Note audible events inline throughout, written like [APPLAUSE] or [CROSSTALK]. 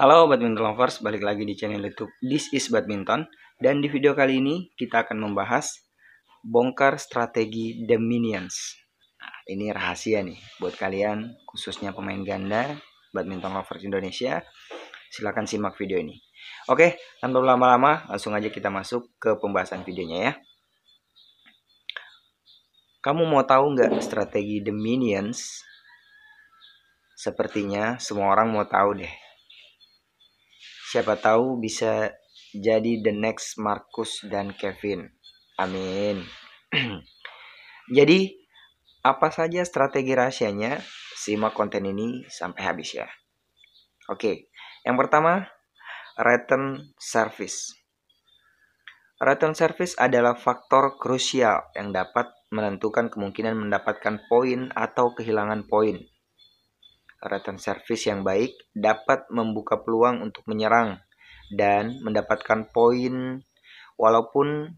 Halo badminton lovers, balik lagi di channel YouTube This is Badminton dan di video kali ini kita akan membahas bongkar strategi The Minions. Nah, ini rahasia nih buat kalian khususnya pemain ganda badminton lovers Indonesia. Silahkan simak video ini. Oke, tanpa lama-lama langsung aja kita masuk ke pembahasan videonya ya. Kamu mau tahu nggak strategi The Minions? Sepertinya semua orang mau tahu deh siapa tahu bisa jadi the next Markus dan Kevin. Amin. [CLEARS THROAT] jadi apa saja strategi rahasianya? Simak konten ini sampai habis ya. Oke, yang pertama return service. Return service adalah faktor krusial yang dapat menentukan kemungkinan mendapatkan poin atau kehilangan poin return service yang baik dapat membuka peluang untuk menyerang dan mendapatkan poin walaupun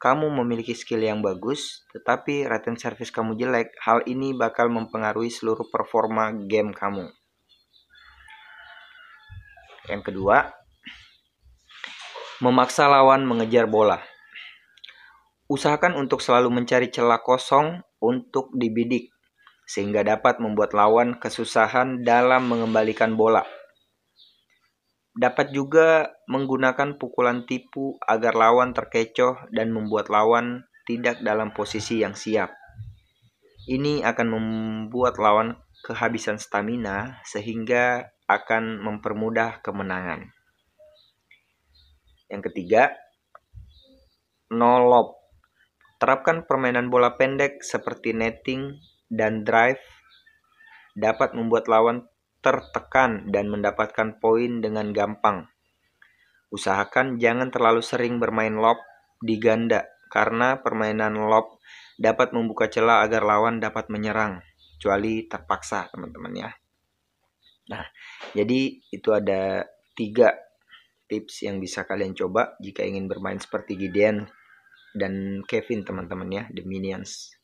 kamu memiliki skill yang bagus tetapi return service kamu jelek hal ini bakal mempengaruhi seluruh performa game kamu yang kedua memaksa lawan mengejar bola usahakan untuk selalu mencari celah kosong untuk dibidik sehingga dapat membuat lawan kesusahan dalam mengembalikan bola. Dapat juga menggunakan pukulan tipu agar lawan terkecoh dan membuat lawan tidak dalam posisi yang siap. Ini akan membuat lawan kehabisan stamina sehingga akan mempermudah kemenangan. Yang ketiga, nolop. Terapkan permainan bola pendek seperti netting dan drive dapat membuat lawan tertekan dan mendapatkan poin dengan gampang. Usahakan jangan terlalu sering bermain lob di ganda karena permainan lob dapat membuka celah agar lawan dapat menyerang, kecuali terpaksa teman-teman ya. Nah, jadi itu ada tiga tips yang bisa kalian coba jika ingin bermain seperti Gideon dan Kevin teman-teman ya, The Minions.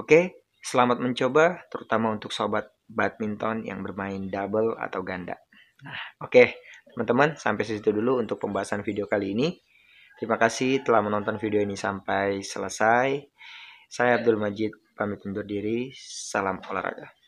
Oke, selamat mencoba, terutama untuk sobat badminton yang bermain double atau ganda. Nah, oke, teman-teman, sampai situ dulu untuk pembahasan video kali ini. Terima kasih telah menonton video ini sampai selesai. Saya Abdul Majid, pamit undur diri. Salam olahraga.